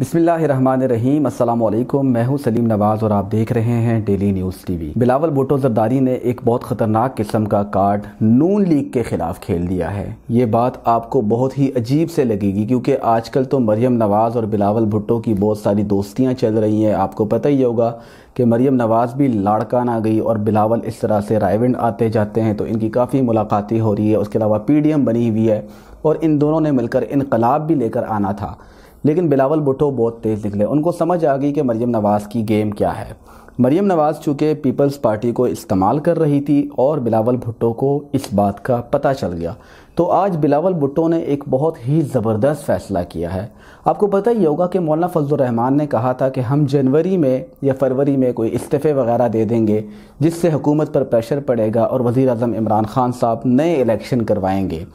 बिस्मिल्लाम असलम मैं हूं सलीम नवाज़ और आप देख रहे हैं daily news TV Bilawal Bhutto Zardari ने एक बहुत ख़तरनाक किस्म का कार्ड नून लीग के ख़िलाफ़ खेल दिया है ये बात आपको बहुत ही अजीब से लगेगी क्योंकि आजकल तो मरियम नवाज़ और बिलावल भुटो की बहुत सारी दोस्तियाँ चल रही हैं आपको पता ही होगा कि मरियम नवाज़ भी लाड़कान आ गई और बिलावल इस तरह से रायविंड आते जाते हैं तो इनकी काफ़ी मुलाकातें हो रही है उसके अलावा पी बनी हुई है और इन दोनों ने मिलकर इनकलाब भी लेकर आना था लेकिन बिलावल भुट्टो बहुत तेज़ निकले उनको समझ आ गई कि मरीम नवाज़ की गेम क्या है मरीम नवाज़ चूँकि पीपल्स पार्टी को इस्तेमाल कर रही थी और बिलावल भुट्टो को इस बात का पता चल गया तो आज बिलावल भुट्टो ने एक बहुत ही ज़बरदस्त फ़ैसला किया है आपको पता ही होगा कि मौलाना फजलरहमान ने कहा था कि हम जनवरी में या फरवरी में कोई इस्तीफ़े वगैरह दे देंगे जिससे हुकूमत पर प्रेशर पड़ेगा और वज़ी अजम इमरान खान साहब नए इलेक्शन करवाएँगे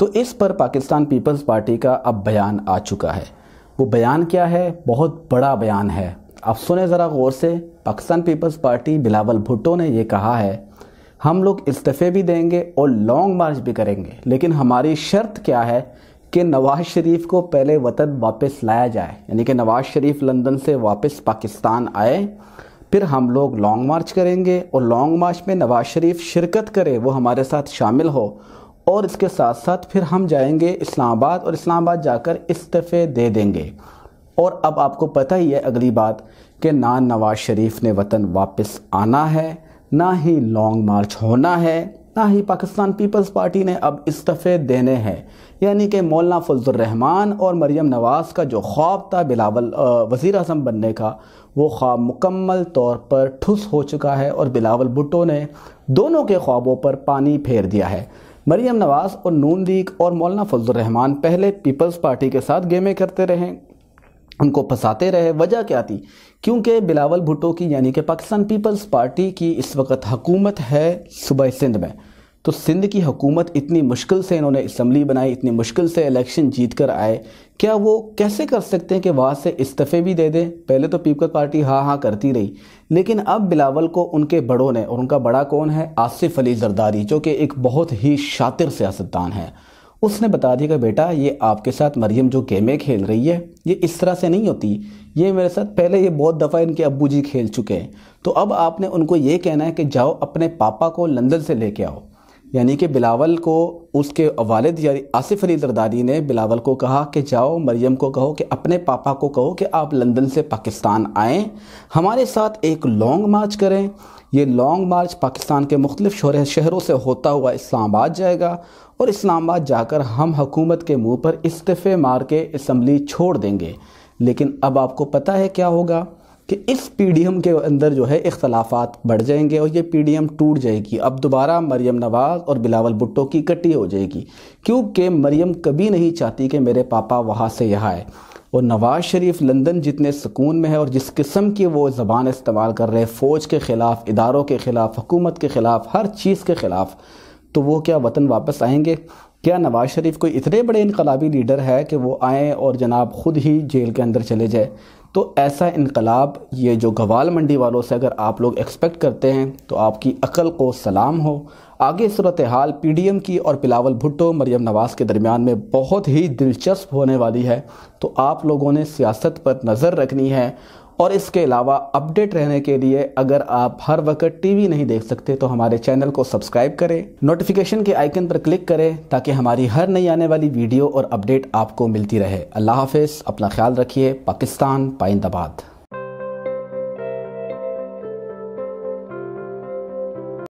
तो इस पर पाकिस्तान पीपल्स पार्टी का अब बयान आ चुका है वो बयान क्या है बहुत बड़ा बयान है आप सुने ज़रा गौर से पाकिस्तान पीपल्स पार्टी बिलावल भुट्टो ने ये कहा है हम लोग इस्तीफ़े भी देंगे और लॉन्ग मार्च भी करेंगे लेकिन हमारी शर्त क्या है कि नवाज़ शरीफ को पहले वतन वापस लाया जाए यानी कि नवाज़ शरीफ लंदन से वापस पाकिस्तान आए फिर हम लोग लॉन्ग मार्च करेंगे और लॉन्ग मार्च में नवाज़ शरीफ शिरकत करे वो हमारे साथ शामिल हो और इसके साथ साथ फिर हम जाएंगे इस्लामाबाद और इस्लामाबाद जाकर इस्तीफ़े दे देंगे और अब आपको पता ही है अगली बात कि ना नवाज़ शरीफ ने वतन वापस आना है ना ही लॉन्ग मार्च होना है ना ही पाकिस्तान पीपल्स पार्टी ने अब इस्तीफ़े देने हैं यानी कि मौलाना फजलरहमान और मरियम नवाज़ का जो ख्वाब था बिलावल वज़ी अजम बनने का वो ख्वाब मुकम्मल तौर पर ठुस हो चुका है और बिलावल भुट्टो ने दोनों के ख्वाबों पर पानी फेर दिया है मरीम नवाज़ और नून लीग और मौलाना फजलरहमान पहले पीपल्स पार्टी के साथ गेमें करते रहे उनको फंसाते रहे वजह क्या थी क्योंकि बिलावल भुट्टो की यानी कि पाकिस्तान पीपल्स पार्टी की इस वक्त हुकूमत है सुबह सिंध में तो सिंध की हुकूमत इतनी मुश्किल से इन्होंने इसम्बली बनाई इतनी मुश्किल से इलेक्शन जीत कर आए क्या वो कैसे कर सकते हैं कि वहाँ से इस्तीफ़े भी दे दें पहले तो पीपल्स पार्टी हाँ हाँ करती रही लेकिन अब बिलावल को उनके बड़ों ने और उनका बड़ा कौन है आसिफ अली जरदारी जो कि एक बहुत ही शातिर सियासतदान है उसने बता दिया कि बेटा ये आपके साथ मरियम जो गेमें खेल रही है ये इस तरह से नहीं होती ये मेरे साथ पहले ये बहुत दफ़ा इनके अबू जी खेल चुके हैं तो अब आपने उनको ये कहना है कि जाओ अपने पापा को लंदन से लेके आओ यानी कि बिलावल को उसके वालिद यानी आसिफ अली जरदारी ने बिलावल को कहा कि जाओ मरियम को कहो कि अपने पापा को कहो कि आप लंदन से पाकिस्तान आएँ हमारे साथ एक लॉन्ग मार्च करें ये लॉन्ग मार्च पाकिस्तान के शहर शहरों से होता हुआ इस्लामाबाद जाएगा और इस्लामाबाद जाकर हम हकूमत के मुँह पर इस्तीफ़े मार के इसम्बली छोड़ देंगे लेकिन अब आपको पता है क्या होगा कि इस पी के अंदर जो है इख्तलाफात बढ़ जाएंगे और ये पी टूट जाएगी अब दोबारा मरियम नवाज़ और बिलावल भुट्टो की इकट्ठी हो जाएगी क्योंकि मरियम कभी नहीं चाहती कि मेरे पापा वहाँ से यहाँ आए और नवाज़ शरीफ लंदन जितने सुकून में है और जिस किस्म की वो ज़बान इस्तेमाल कर रहे हैं फ़ौज के ख़िलाफ़ इदारों के ख़िलाफ़ हुकूमत के ख़िलाफ़ हर चीज़ के ख़िलाफ़ तो वो क्या वतन वापस आएंगे क्या नवाज़ शरीफ कोई इतने बड़े इनकलाबी लीडर है कि वो आएँ और जनाब ख़ुद ही जेल के अंदर चले जाए तो ऐसा इनकलाब ये जो गवाल मंडी वालों से अगर आप लोग एक्सपेक्ट करते हैं तो आपकी अकल को सलाम हो आगे सूरत हाल पी डी एम की और पिलावल भुट्टो मरियम नवाज़ के दरमियान में बहुत ही दिलचस्प होने वाली है तो आप लोगों ने सियासत पर नज़र रखनी है और इसके अलावा अपडेट रहने के लिए अगर आप हर वक्त टीवी नहीं देख सकते तो हमारे चैनल को सब्सक्राइब करें नोटिफिकेशन के आइकन पर क्लिक करें ताकि हमारी हर नई आने वाली वीडियो और अपडेट आपको मिलती रहे अल्लाह हाफिज़ अपना ख्याल रखिए पाकिस्तान पाइंदाबाद